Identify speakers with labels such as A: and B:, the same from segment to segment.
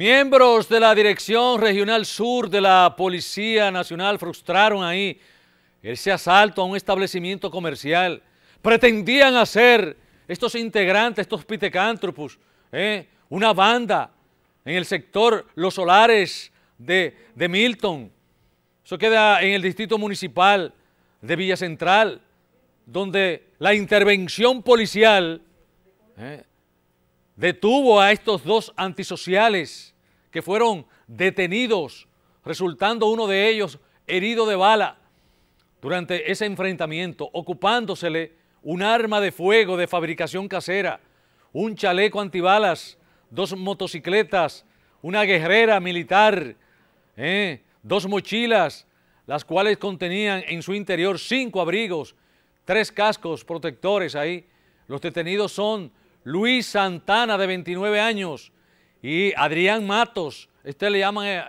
A: Miembros de la Dirección Regional Sur de la Policía Nacional frustraron ahí ese asalto a un establecimiento comercial. Pretendían hacer estos integrantes, estos pitecántropos, ¿eh? una banda en el sector Los Solares de, de Milton. Eso queda en el distrito municipal de Villa Central, donde la intervención policial ¿eh? detuvo a estos dos antisociales que fueron detenidos, resultando uno de ellos herido de bala durante ese enfrentamiento, ocupándosele un arma de fuego de fabricación casera, un chaleco antibalas, dos motocicletas, una guerrera militar, ¿eh? dos mochilas, las cuales contenían en su interior cinco abrigos, tres cascos protectores ahí. Los detenidos son Luis Santana de 29 años y Adrián Matos, este le llaman eh,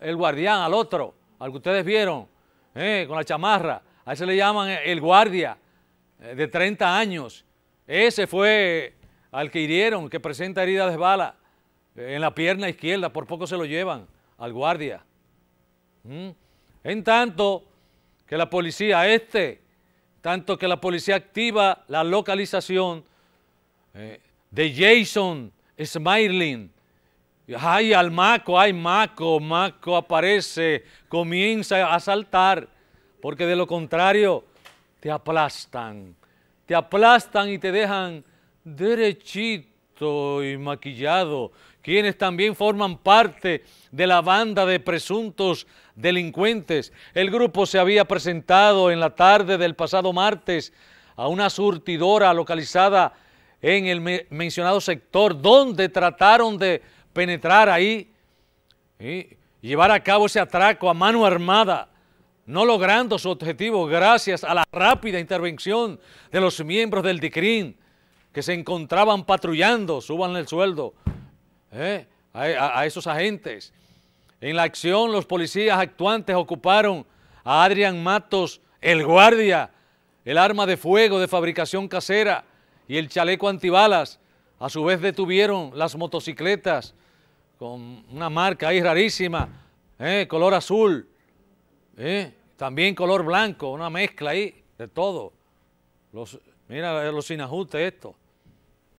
A: el, guardián al otro, al que ustedes vieron, eh, con la chamarra, a ese le llaman eh, el guardia de 30 años. Ese fue al que hirieron, que presenta heridas de bala en la pierna izquierda, por poco se lo llevan al guardia. ¿Mm? En tanto que la policía este, tanto que la policía activa la localización eh, de Jason Smiling. hay al maco, ay, maco, maco aparece, comienza a saltar, porque de lo contrario te aplastan, te aplastan y te dejan derechito y maquillado, quienes también forman parte de la banda de presuntos delincuentes. El grupo se había presentado en la tarde del pasado martes a una surtidora localizada en el mencionado sector donde trataron de penetrar ahí y llevar a cabo ese atraco a mano armada, no logrando su objetivo gracias a la rápida intervención de los miembros del DICRIN que se encontraban patrullando, suban el sueldo ¿eh? a, a esos agentes. En la acción los policías actuantes ocuparon a Adrián Matos, el guardia, el arma de fuego de fabricación casera, y el chaleco antibalas. A su vez detuvieron las motocicletas con una marca ahí rarísima, ¿eh? color azul, ¿eh? también color blanco, una mezcla ahí de todo. Los, mira los inajustes esto.